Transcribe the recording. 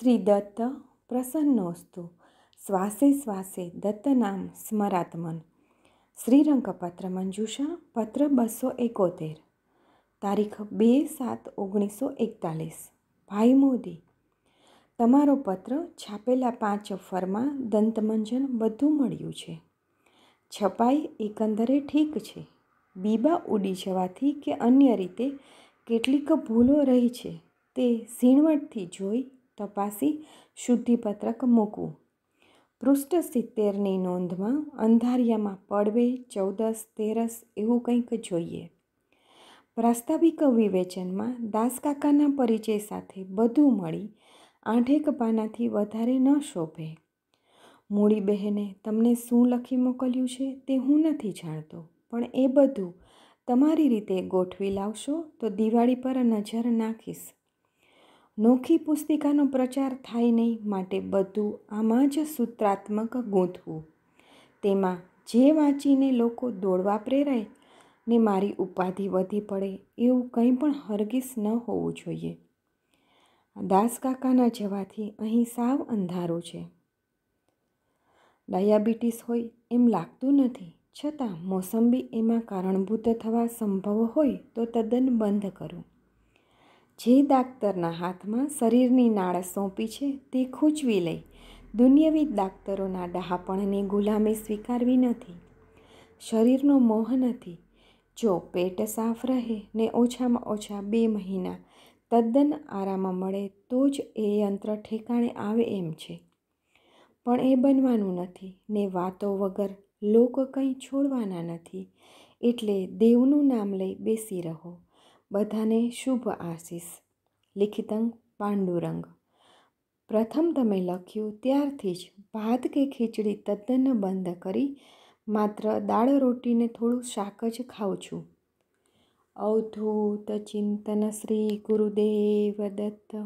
શ્રી દત્ત પ્રસન્નોસ્તુ શ્વાસે શ્વાસે દત્ત નામ સ્મરાત્મન શ્રીરંગપત્ર મંજુષા પત્ર બસો એકોતેર તારીખ બે સાત ઓગણીસો એકતાલીસ ભાઈ મોદી તમારો પત્ર છાપેલા પાંચ ફરમાં દંતમંજન બધું મળ્યું છે છપાઈ એકંદરે ઠીક છે બીબા ઉડી જવાથી કે અન્ય રીતે કેટલીક ભૂલો રહી છે તે ઝીણવટથી જોઈ તપાસી શુદ્ધિપત્રક મૂકવું પૃષ્ઠ સિત્તેરની નોંધમાં અંધારિયામાં પડવે ચૌદસ તેરસ એવું કંઈક જોઈએ પ્રાસ્તાવિક વિવેચનમાં દાસકાકાના પરિચય સાથે બધું મળી આઠેક પાનાથી વધારે ન શોભે મૂડી બહેને તમને શું લખી મોકલ્યું છે તે હું નથી જાણતો પણ એ બધું તમારી રીતે ગોઠવી લાવશો તો દિવાળી પર નજર નાખીશ નોખી પુસ્તિકાનો પ્રચાર થાય નહીં માટે બધું આમાં જ સૂત્રાત્મક ગોતવું તેમાં જે વાંચીને લોકો દોડવા પ્રેરાય ને મારી ઉપાધિ વધી પડે એવું કંઈ પણ હરગીસ ન હોવું જોઈએ દાસકાકાના જવાથી અહીં સાવ અંધારું છે ડાયાબિટીસ હોય એમ લાગતું નથી છતાં મોસંબી એમાં કારણભૂત થવા સંભવ હોય તો તદ્દન બંધ કરું જે દાક્તરના હાથમાં શરીરની નાળ સોંપી છે તે ખૂંચવી લઈ દુનિયાવી દાક્તરોના ડહાપણને ગુલામી સ્વીકારવી નથી શરીરનો મોહ નથી જો પેટ સાફ રહે ને ઓછામાં ઓછા બે મહિના તદ્દન આરામ મળે તો જ એ યંત્ર ઠેકાણે આવે એમ છે પણ એ બનવાનું નથી ને વાતો વગર લોકો કંઈ છોડવાના નથી એટલે દેવનું નામ લઈ બેસી રહો બધાને શુભ આશીષ લિખિતંગ પાંડુરંગ પ્રથમ તમે લખ્યું ત્યારથી જ ભાત કે ખીચડી તદ્દન બંધ કરી માત્ર દાળ રોટીને થોડું શાક જ ખાઉં છું અવધૂત ચિંતન શ્રી ગુરુદેવ દત્ત